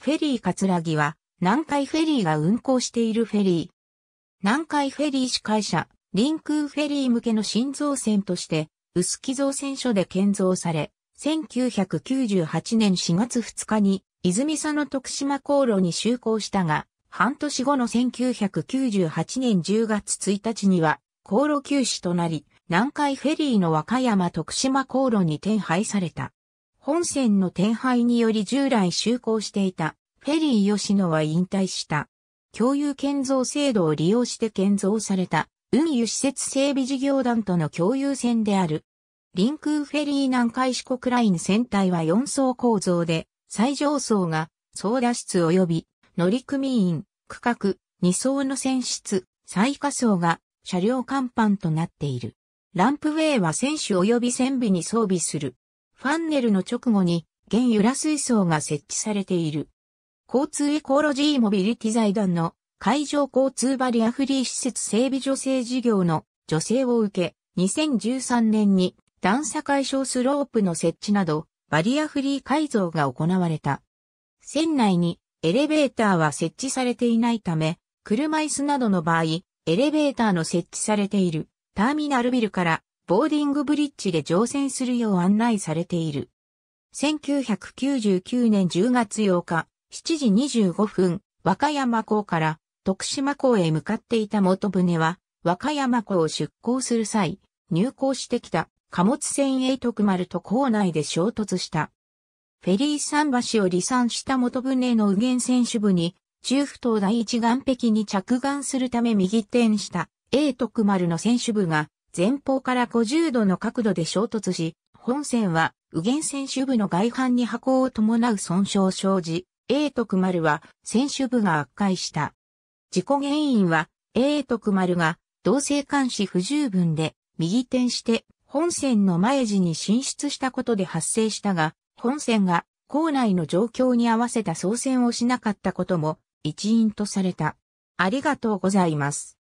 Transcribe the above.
フェリーラギは、南海フェリーが運航しているフェリー。南海フェリー司会者、臨空フェリー向けの新造船として、薄木造船所で建造され、1998年4月2日に、泉佐野徳島航路に就航したが、半年後の1998年10月1日には、航路休止となり、南海フェリーの和歌山徳島航路に転廃された。本線の転廃により従来就航していたフェリー吉野は引退した。共有建造制度を利用して建造された運輸施設整備事業団との共有船である。臨空フェリー南海四国ライン船体は4層構造で、最上層が操舵室及び乗組員、区画、2層の船室、最下層が車両甲板となっている。ランプウェイは船首及び船尾に装備するファンネルの直後に、現由良水槽が設置されている。交通エコロジーモビリティ財団の海上交通バリアフリー施設整備助成事業の助成を受け、2013年に段差解消スロープの設置など、バリアフリー改造が行われた。船内にエレベーターは設置されていないため、車椅子などの場合、エレベーターの設置されているターミナルビルからボーディングブリッジで乗船するよう案内されている。1999年10月8日、7時25分、和歌山港から徳島港へ向かっていた元船は、和歌山港を出港する際、入港してきた貨物船英徳丸と港内で衝突した。フェリー桟橋を離散した元船の右舷船首部に、中府島第一岸壁に着岸するため右転した A 徳丸の船首部が前方から50度の角度で衝突し、本線は右舷選手部の外反に箱行を伴う損傷生じ、A 徳丸は選手部が悪解した。事故原因は A 徳丸が同性監視不十分で右転して本線の前地に進出したことで発生したが、本線が校内の状況に合わせた操船をしなかったことも一因とされた。ありがとうございます。